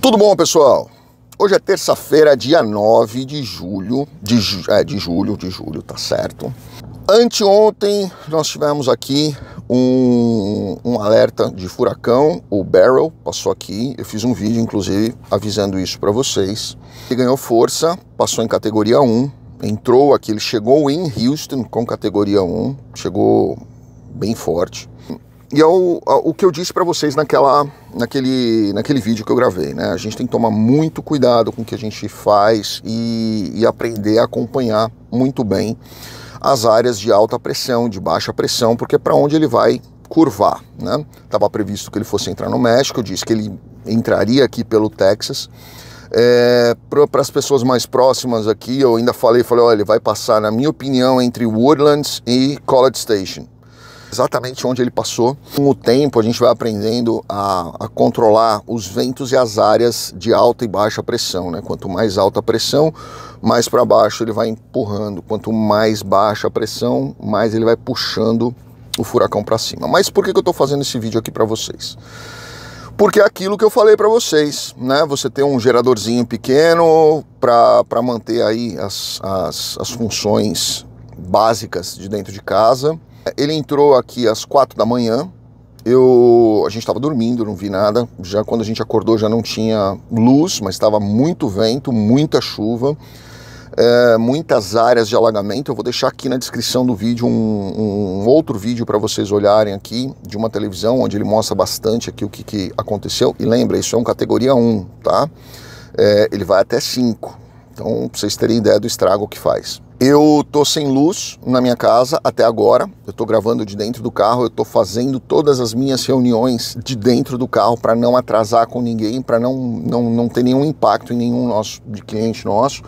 Tudo bom, pessoal? Hoje é terça-feira, dia 9 de julho, de, ju é, de julho, de julho, tá certo? Anteontem nós tivemos aqui um, um, alerta de furacão, o Barrel passou aqui, eu fiz um vídeo inclusive avisando isso para vocês. Ele ganhou força, passou em categoria 1, entrou aqui, ele chegou em Houston com categoria 1, chegou bem forte. E é o, o que eu disse para vocês naquela, naquele, naquele vídeo que eu gravei, né? A gente tem que tomar muito cuidado com o que a gente faz e, e aprender a acompanhar muito bem as áreas de alta pressão, de baixa pressão, porque é para onde ele vai curvar, né? Tava previsto que ele fosse entrar no México, eu disse que ele entraria aqui pelo Texas. É, para as pessoas mais próximas aqui, eu ainda falei, falei, olha, ele vai passar, na minha opinião, entre Woodlands e College Station exatamente onde ele passou. Com o tempo, a gente vai aprendendo a, a, controlar os ventos e as áreas de alta e baixa pressão. Né? Quanto mais alta a pressão, mais para baixo ele vai empurrando. Quanto mais baixa a pressão, mais ele vai puxando o furacão para cima. Mas por que, que eu estou fazendo esse vídeo aqui para vocês? porque é aquilo que eu falei para vocês, né? Você tem um geradorzinho pequeno para manter aí as, as, as, funções básicas de dentro de casa. Ele entrou aqui às quatro da manhã. Eu, a gente estava dormindo, não vi nada. Já quando a gente acordou já não tinha luz, mas estava muito vento, muita chuva, é, muitas áreas de alagamento. Eu vou deixar aqui na descrição do vídeo um, um outro vídeo para vocês olharem aqui de uma televisão onde ele mostra bastante aqui o que, que aconteceu. E lembra, isso é um categoria 1, tá? É, ele vai até 5. Então, pra vocês terem ideia do estrago que faz. Eu tô sem luz na minha casa até agora. Eu tô gravando de dentro do carro, eu tô fazendo todas as minhas reuniões de dentro do carro para não atrasar com ninguém, para não, não, não ter nenhum impacto em nenhum nosso de cliente nosso.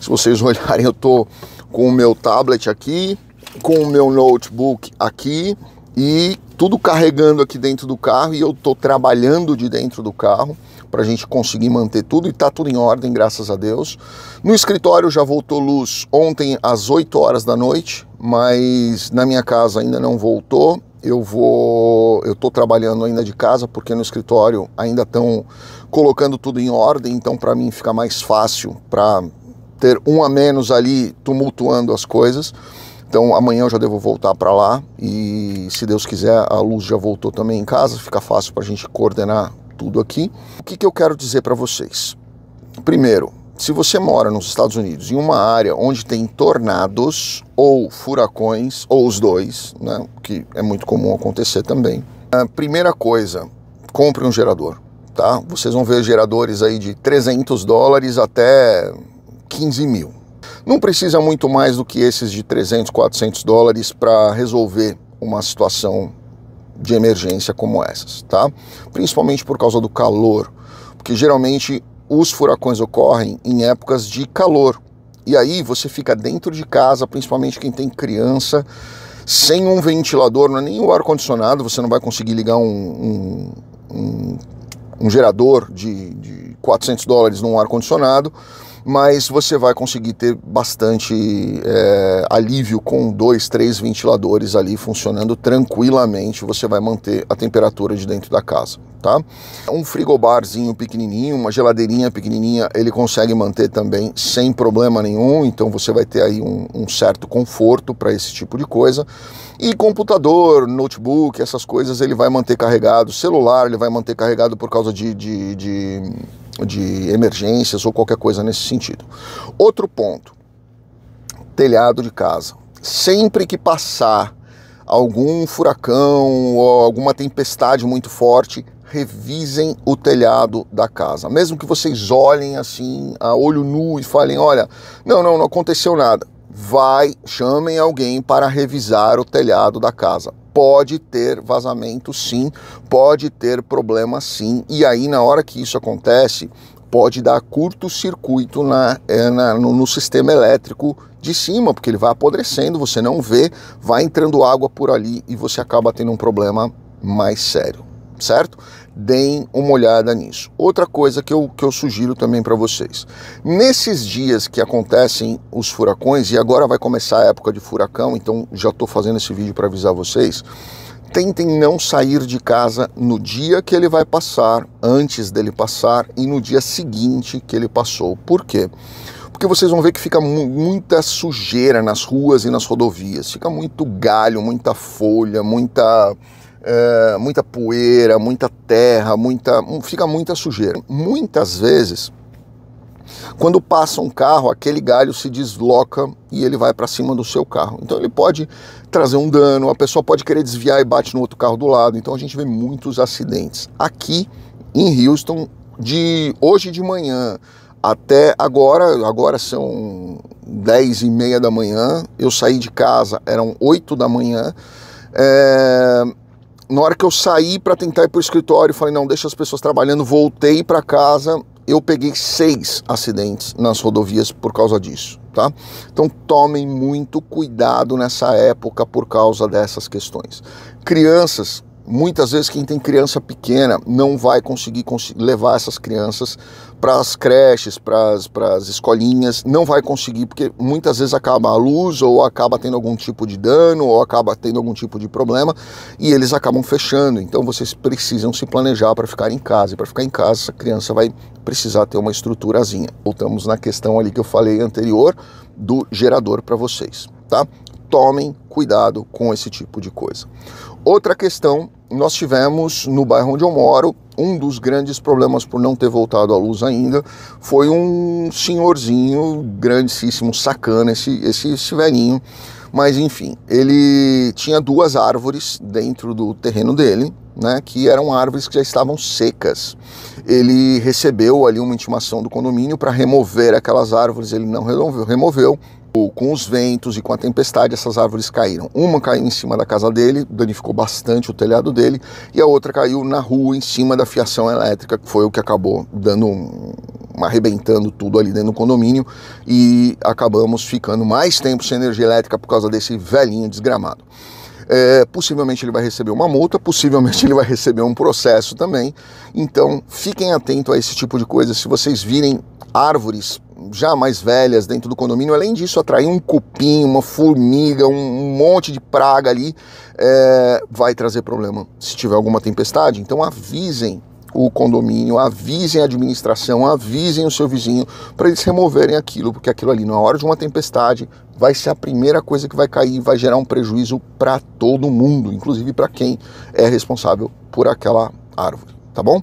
Se vocês olharem, eu tô com o meu tablet aqui, com o meu notebook aqui e tudo carregando aqui dentro do carro e eu tô trabalhando de dentro do carro para a gente conseguir manter tudo e está tudo em ordem, graças a Deus. No escritório já voltou luz ontem às 8 horas da noite, mas na minha casa ainda não voltou. Eu vou, eu estou trabalhando ainda de casa porque no escritório ainda estão colocando tudo em ordem, então para mim fica mais fácil para ter um a menos ali tumultuando as coisas. Então amanhã eu já devo voltar para lá e se Deus quiser a luz já voltou também em casa, fica fácil para a gente coordenar tudo aqui. O que, que eu quero dizer para vocês? Primeiro, se você mora nos Estados Unidos em uma área onde tem tornados ou furacões, ou os dois, né, que é muito comum acontecer também, a primeira coisa, compre um gerador. Tá? Vocês vão ver geradores aí de 300 dólares até 15 mil. Não precisa muito mais do que esses de 300, 400 dólares para resolver uma situação de emergência como essas, tá? Principalmente por causa do calor, porque geralmente os furacões ocorrem em épocas de calor. E aí você fica dentro de casa, principalmente quem tem criança, sem um ventilador, não é nem o ar condicionado, você não vai conseguir ligar um, um, um, um gerador de, de 400 dólares num ar condicionado mas você vai conseguir ter bastante é, alívio com dois, três ventiladores ali funcionando tranquilamente. Você vai manter a temperatura de dentro da casa, tá? Um frigobarzinho pequenininho, uma geladeirinha pequenininha, ele consegue manter também sem problema nenhum. Então você vai ter aí um, um certo conforto para esse tipo de coisa. E computador, notebook, essas coisas ele vai manter carregado. Celular ele vai manter carregado por causa de, de, de de emergências ou qualquer coisa nesse sentido. Outro ponto: telhado de casa. Sempre que passar algum furacão ou alguma tempestade muito forte, revisem o telhado da casa. Mesmo que vocês olhem assim a olho nu e falem: olha, não, não, não aconteceu nada. Vai, chamem alguém para revisar o telhado da casa pode ter vazamento sim, pode ter problema sim, e aí na hora que isso acontece, pode dar curto-circuito na, é, na no, no, sistema elétrico de cima, porque ele vai apodrecendo, você não vê, vai entrando água por ali e você acaba tendo um problema mais sério, certo? deem uma olhada nisso. Outra coisa que eu, que eu sugiro também para vocês: nesses dias que acontecem os furacões, e agora vai começar a época de furacão, então já estou fazendo esse vídeo para avisar vocês. Tentem não sair de casa no dia que ele vai passar, antes dele passar e no dia seguinte que ele passou. Por quê? porque vocês vão ver que fica muita sujeira nas ruas e nas rodovias, fica muito galho, muita folha, muita é, muita poeira, muita terra, muita, fica muita sujeira. Muitas vezes, quando passa um carro, aquele galho se desloca e ele vai para cima do seu carro. Então ele pode trazer um dano, a pessoa pode querer desviar e bate no outro carro do lado. Então a gente vê muitos acidentes. Aqui em Houston, de hoje de manhã até agora, agora são 10 e meia da manhã, eu saí de casa, eram 8 da manhã. É, na hora que eu saí para tentar ir para o escritório, falei, não, deixa as pessoas trabalhando, voltei para casa, eu peguei seis acidentes nas rodovias por causa disso, tá? Então tomem muito cuidado nessa época por causa dessas questões. Crianças Muitas vezes quem tem criança pequena não vai conseguir levar essas crianças para as creches, para as escolinhas, não vai conseguir porque muitas vezes acaba a luz ou acaba tendo algum tipo de dano ou acaba tendo algum tipo de problema e eles acabam fechando. Então vocês precisam se planejar para ficar em casa e para ficar em casa essa criança vai precisar ter uma estruturazinha. Voltamos na questão ali que eu falei anterior do gerador para vocês, tá? tomem cuidado com esse tipo de coisa. Outra questão, nós tivemos no bairro onde eu moro, um dos grandes problemas por não ter voltado à luz ainda foi um senhorzinho, grandíssimo sacana, esse, esse, esse velhinho. Mas enfim, ele tinha duas árvores dentro do terreno dele, né, que eram árvores que já estavam secas. Ele recebeu ali uma intimação do condomínio para remover aquelas árvores, ele não removeu, removeu com os ventos e com a tempestade, essas árvores caíram. Uma caiu em cima da casa dele, danificou bastante o telhado dele, e a outra caiu na rua, em cima da fiação elétrica, que foi o que acabou dando um, arrebentando tudo ali dentro do condomínio e acabamos ficando mais tempo sem energia elétrica por causa desse velhinho desgramado. É, possivelmente ele vai receber uma multa, possivelmente ele vai receber um processo também. Então fiquem atentos a esse tipo de coisa. Se vocês virem árvores já mais velhas dentro do condomínio, além disso, atrair um cupim, uma formiga, um monte de praga ali, é, vai trazer problema se tiver alguma tempestade. Então avisem o condomínio, avisem a administração, avisem o seu vizinho para eles removerem aquilo, porque aquilo ali, na hora de uma tempestade, vai ser a primeira coisa que vai cair, e vai gerar um prejuízo para todo mundo, inclusive para quem é responsável por aquela árvore, tá bom?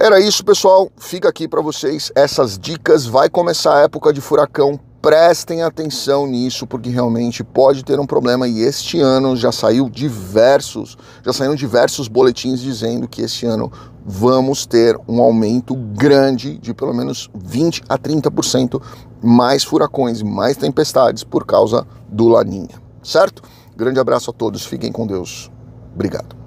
Era isso, pessoal. Fica aqui para vocês essas dicas. Vai começar a época de furacão. Prestem atenção nisso, porque realmente pode ter um problema. E este ano já saiu diversos, já saíram diversos boletins dizendo que este ano vamos ter um aumento grande de pelo menos 20 a 30% mais furacões, mais tempestades por causa do Laninha, certo? Grande abraço a todos, fiquem com Deus. Obrigado.